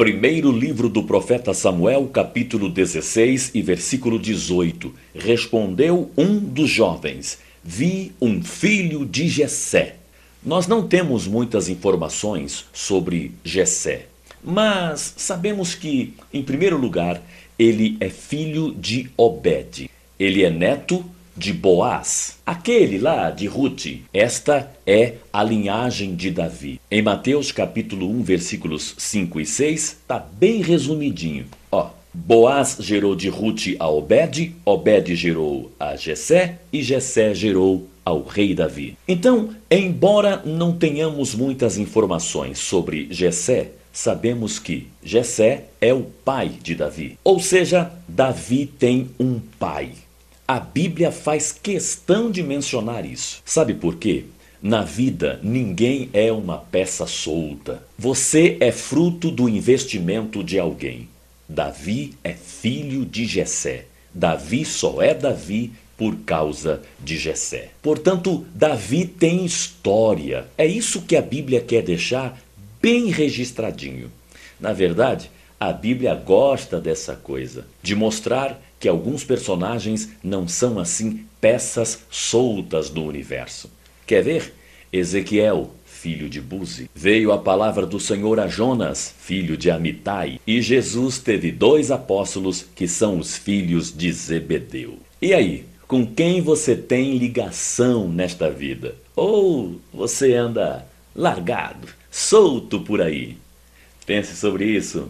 Primeiro livro do profeta Samuel, capítulo 16 e versículo 18. Respondeu um dos jovens: Vi um filho de Jessé. Nós não temos muitas informações sobre Jessé, mas sabemos que, em primeiro lugar, ele é filho de Obed. Ele é neto de Boaz, aquele lá de Ruth. Esta é a linhagem de Davi. Em Mateus capítulo 1, versículos 5 e 6, tá bem resumidinho. Ó, Boaz gerou de Ruth a Obed, Obed gerou a Jessé e Jessé gerou ao rei Davi. Então, embora não tenhamos muitas informações sobre Jessé, sabemos que Jessé é o pai de Davi. Ou seja, Davi tem um pai. A Bíblia faz questão de mencionar isso. Sabe por quê? Na vida, ninguém é uma peça solta. Você é fruto do investimento de alguém. Davi é filho de Jessé. Davi só é Davi por causa de Jessé. Portanto, Davi tem história. É isso que a Bíblia quer deixar bem registradinho. Na verdade, a Bíblia gosta dessa coisa, de mostrar que alguns personagens não são assim peças soltas do universo. Quer ver? Ezequiel, filho de Buzi. Veio a palavra do Senhor a Jonas, filho de Amitai, e Jesus teve dois apóstolos que são os filhos de Zebedeu. E aí, com quem você tem ligação nesta vida? Ou você anda largado, solto por aí? Pense sobre isso.